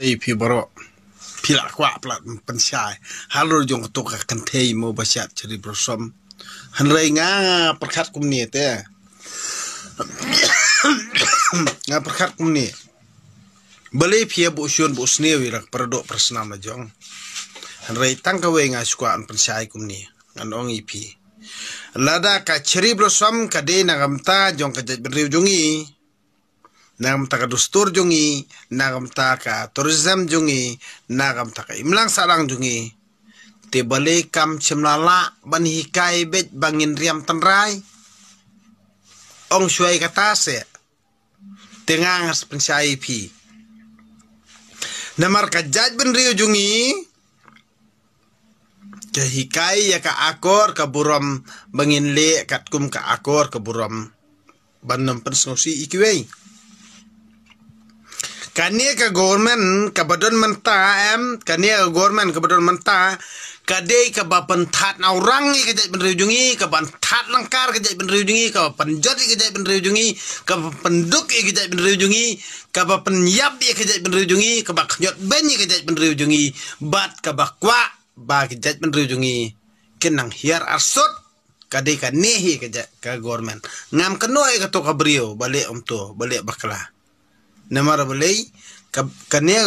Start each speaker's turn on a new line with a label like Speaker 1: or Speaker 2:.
Speaker 1: ไอพี่บรอพี่ละกว่าปลัดเป็นชายฮัลโหลยงตุกกันเทยมอบาชัดชริบรสมฮันเรงาประคัดกุมเนี่ยเต้งาประคัดกุมเนี่ยบลีพี่บุชนบุสเนียวิรักประดกประสนามจงฮันเรตั้งกเวงาสกวานเป็นชายกุมเนี่ยงันองอีพีลาดากะชริบรสมกะเดนกัมตาจงกะจัดเป็นริวจงี nagam ta ka dustur jungi, nagam ta ka tourism jungi, nagam ta ka imlang sarang jungi. Tebali kam cimlala ban hikai bet bangin riam tenrai. Ong shuai kata se, tengang as pensyai pi. Namar ka jad ben riu jungi, ke hikai ya ka akor ka buram bangin le katkum ka akor ka buram. Ban nampen senusi ikiwai. Ka nia ka government ke badan mentah em ka nia ka government ka badon menta ka dei ka ba pentat na orang ni ka jadi ben rujungi ka pentat lengkar ka jadi ben rujungi ka penjot ka jadi ben rujungi ka penduk ka jadi ben rujungi ka ba penyap ka jadi ben rujungi ka ba knyot ben ka jadi ben rujungi bat ka ba kwa ba ka jadi ben kenang hiar arsut ka dei ka nehi ka ke government ngam kenoi ka to ka balik om tu balik bakalah Namarabalay, Canel.